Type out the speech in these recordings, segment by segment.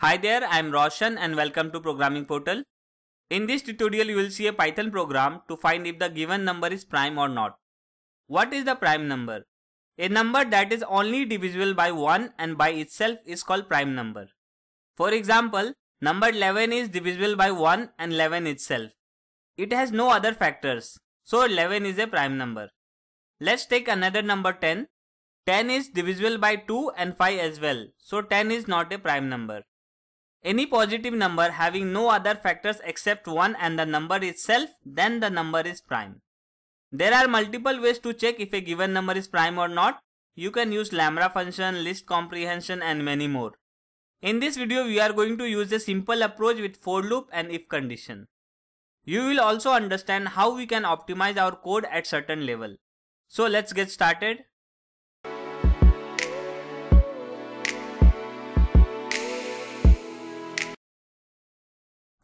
Hi there, I am Roshan and welcome to Programming Portal. In this tutorial, you will see a Python program to find if the given number is prime or not. What is the prime number? A number that is only divisible by 1 and by itself is called prime number. For example, number 11 is divisible by 1 and 11 itself. It has no other factors, so 11 is a prime number. Let's take another number 10. 10 is divisible by 2 and 5 as well, so 10 is not a prime number any positive number having no other factors except 1 and the number itself, then the number is prime. There are multiple ways to check if a given number is prime or not. You can use lambda function, list comprehension and many more. In this video, we are going to use a simple approach with for loop and if condition. You will also understand how we can optimize our code at certain level. So let's get started.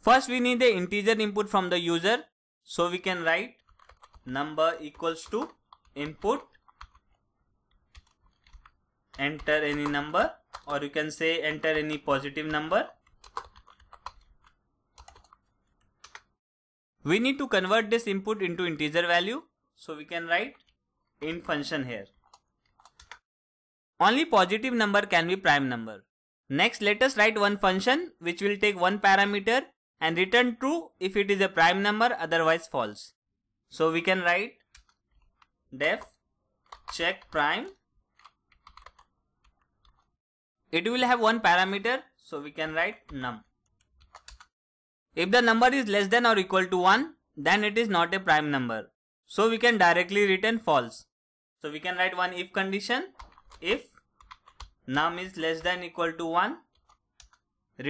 First we need the integer input from the user. So we can write number equals to input enter any number or you can say enter any positive number. We need to convert this input into integer value. So we can write in function here. Only positive number can be prime number. Next let us write one function which will take one parameter and return true if it is a prime number otherwise false. So we can write def check prime. It will have one parameter so we can write num. If the number is less than or equal to 1 then it is not a prime number. So we can directly return false. So we can write one if condition if num is less than equal to 1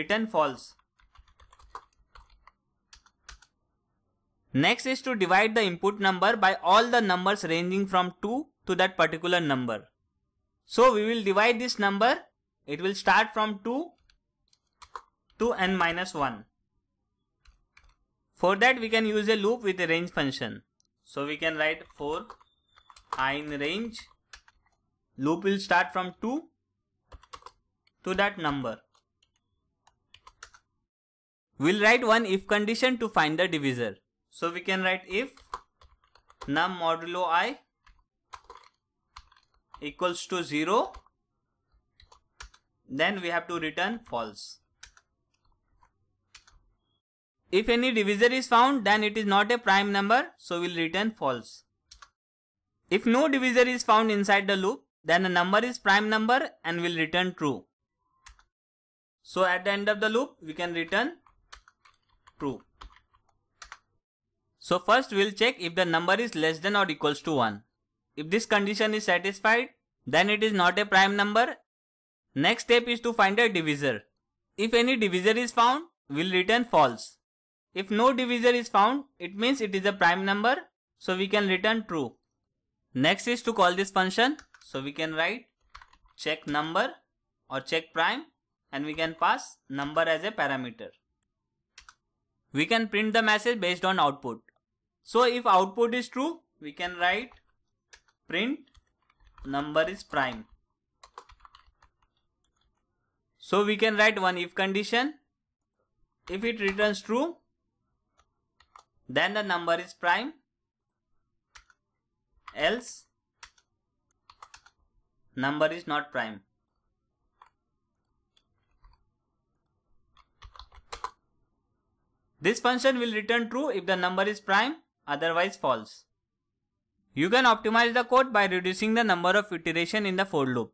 return false Next is to divide the input number by all the numbers ranging from 2 to that particular number. So we will divide this number. It will start from 2 to n minus 1. For that we can use a loop with a range function. So we can write for i in range. Loop will start from 2 to that number. We'll write one if condition to find the divisor. So we can write if num modulo i equals to 0 then we have to return false. If any divisor is found then it is not a prime number so we will return false. If no divisor is found inside the loop then the number is prime number and will return true. So at the end of the loop we can return true. So first we'll check if the number is less than or equals to 1. If this condition is satisfied, then it is not a prime number. Next step is to find a divisor. If any divisor is found, we'll return false. If no divisor is found, it means it is a prime number, so we can return true. Next is to call this function, so we can write check number or check prime and we can pass number as a parameter. We can print the message based on output. So if output is true, we can write print number is prime. So we can write one if condition. If it returns true, then the number is prime. Else, number is not prime. This function will return true if the number is prime otherwise false. You can optimize the code by reducing the number of iteration in the for loop.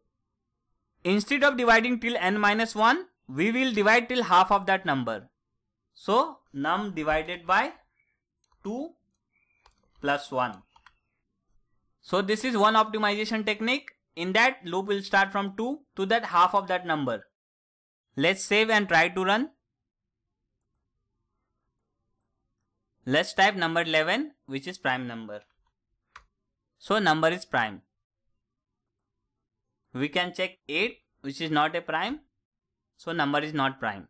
Instead of dividing till n minus 1, we will divide till half of that number. So, num divided by 2 plus 1. So, this is one optimization technique. In that, loop will start from 2 to that half of that number. Let's save and try to run. Let's type number 11 which is prime number. So number is prime. We can check 8 which is not a prime. So number is not prime.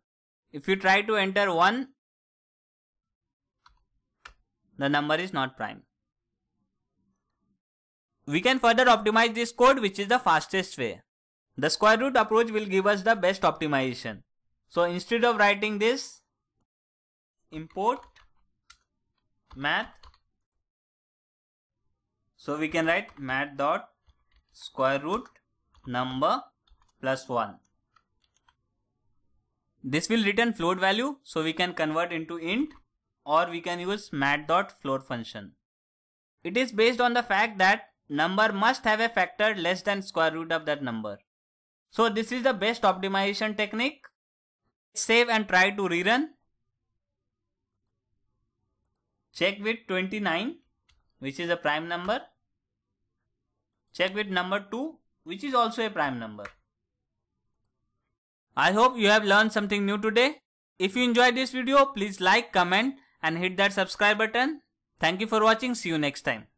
If you try to enter 1 the number is not prime. We can further optimize this code which is the fastest way. The square root approach will give us the best optimization. So instead of writing this import math. So we can write math dot square root number plus 1. This will return float value so we can convert into int or we can use mat dot float function. It is based on the fact that number must have a factor less than square root of that number. So this is the best optimization technique. Save and try to rerun Check with 29 which is a prime number. Check with number 2 which is also a prime number. I hope you have learned something new today. If you enjoyed this video, please like, comment and hit that subscribe button. Thank you for watching. See you next time.